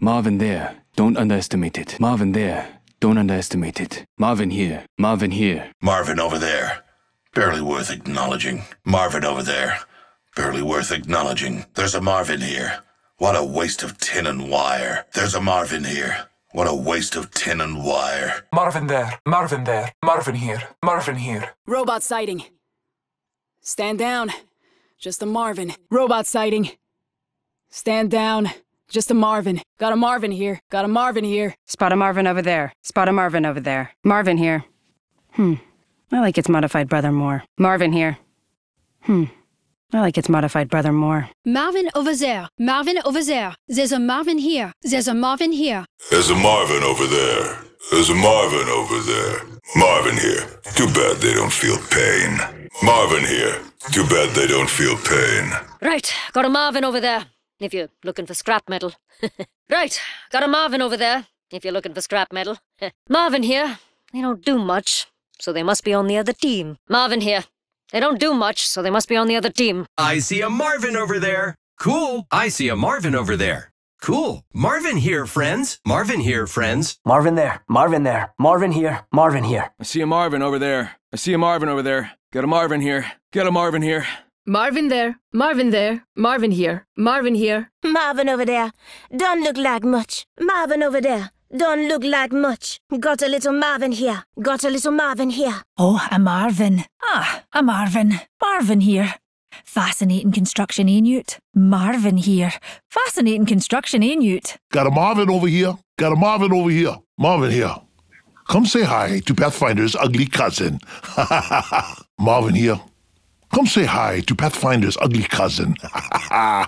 Marvin there, don't underestimate it. Marvin there, don't underestimate it. Marvin here, Marvin here. Marvin over there, barely worth acknowledging. Marvin over there, barely worth acknowledging. There's a Marvin here. What a waste of tin and wire. There's a Marvin here. What a waste of tin and wire. Marvin there, Marvin there, Marvin here, Marvin here. Robot sighting. Stand down. Just a Marvin. Robot sighting. Stand down. Just a Marvin. Got a Marvin here. Got a Marvin here. Spot a Marvin over there. Spot a Marvin over there. Marvin here. Hmm. I like its modified brother more. Marvin here. Hmm. I like its modified brother more. Marvin over there. Marvin over there. There's a Marvin here. There's a Marvin here. There's a Marvin over there. There's a Marvin over there. Marvin here. Too bad they don't feel pain. Marvin here. Too bad they don't feel pain. Right. Got a Marvin over there if you're looking for scrap metal. right, got a Marvin over there, if you're looking for scrap metal. Marvin here, they don't do much, so they must be on the other team. Marvin here, they don't do much, so they must be on the other team. I see a Marvin over there. Cool, I see a Marvin over there. Cool. Marvin here, friends. Marvin here, friends. Marvin there. Marvin there. Marvin here. Marvin here. I see a Marvin over there. I see a Marvin over there. Got a Marvin here. Got a Marvin here. Marvin there, Marvin there, Marvin here, Marvin here. Marvin over there. Don't look like much. Marvin over there. Don't look like much. Got a little Marvin here. Got a little Marvin here. Oh, a Marvin. Ah, a Marvin. Marvin here. Fascinating construction, ain't it? Marvin here. Fascinating construction, ain't it? Got a Marvin over here. Got a Marvin over here. Marvin here. Come say hi to Pathfinder's ugly cousin. Marvin here. Come say hi to Pathfinder's ugly cousin.